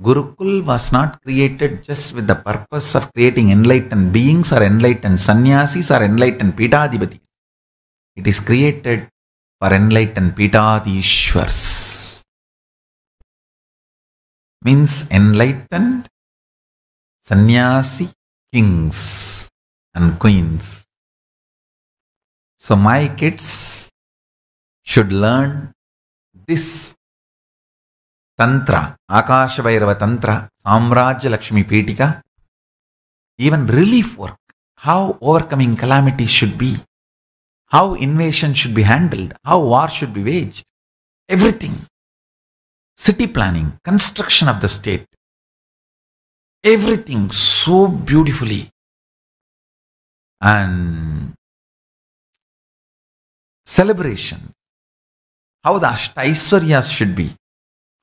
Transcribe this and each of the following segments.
Gurukul was not created just with the purpose of creating enlightened beings or enlightened sannyasis or enlightened pitadipatis. It is created for enlightened pitadishwars. Means enlightened sannyasi kings and queens. So my kids should learn this ತಂತ್ರ Akashabhairava Tantra Samrajya Lakshmi Pithika even relief work how overcoming calamity should be how invasion should be handled how war should be waged everything city planning construction of the state everything so beautifully and celebration how the ashtaisaryas should be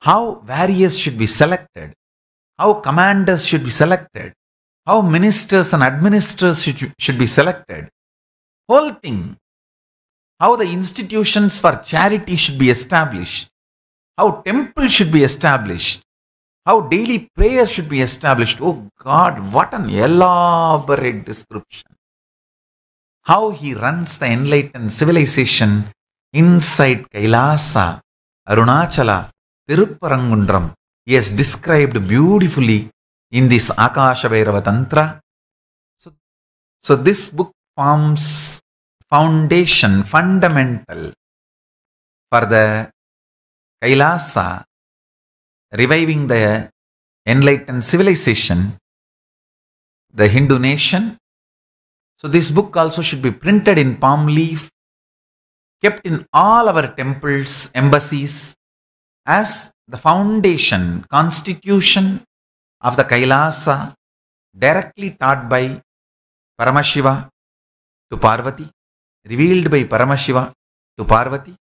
how warriors should be selected, how commanders should be selected, how ministers and administrators should, should be selected. Whole thing. How the institutions for charity should be established, how temples should be established, how daily prayers should be established. Oh God, what an elaborate description. How he runs the enlightened civilization inside Kailasa, Arunachala, Tiruparangundram is described beautifully in this Akashavirava Tantra. So, so this book forms foundation, fundamental for the Kailasa, reviving the enlightened civilization, the Hindu nation. So, this book also should be printed in palm leaf, kept in all our temples, embassies, as the foundation, constitution of the Kailasa, directly taught by Paramashiva to Parvati, revealed by Paramashiva to Parvati,